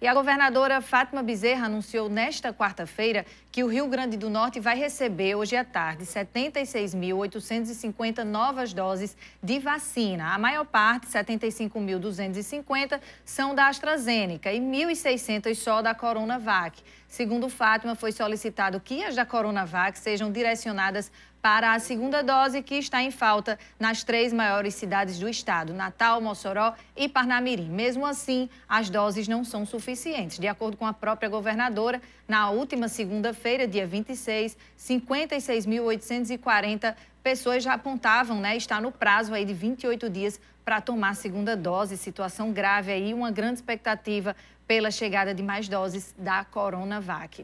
E a governadora Fátima Bezerra anunciou nesta quarta-feira que o Rio Grande do Norte vai receber, hoje à tarde, 76.850 novas doses de vacina. A maior parte, 75.250, são da AstraZeneca e 1.600 só da Coronavac. Segundo Fátima, foi solicitado que as da Coronavac sejam direcionadas para a segunda dose que está em falta nas três maiores cidades do estado, Natal, Mossoró e Parnamirim. Mesmo assim, as doses não são suficientes. De acordo com a própria governadora, na última segunda-feira, dia 26, 56.840 pessoas já apontavam, né, está no prazo aí de 28 dias para tomar a segunda dose, situação grave aí, uma grande expectativa pela chegada de mais doses da Coronavac.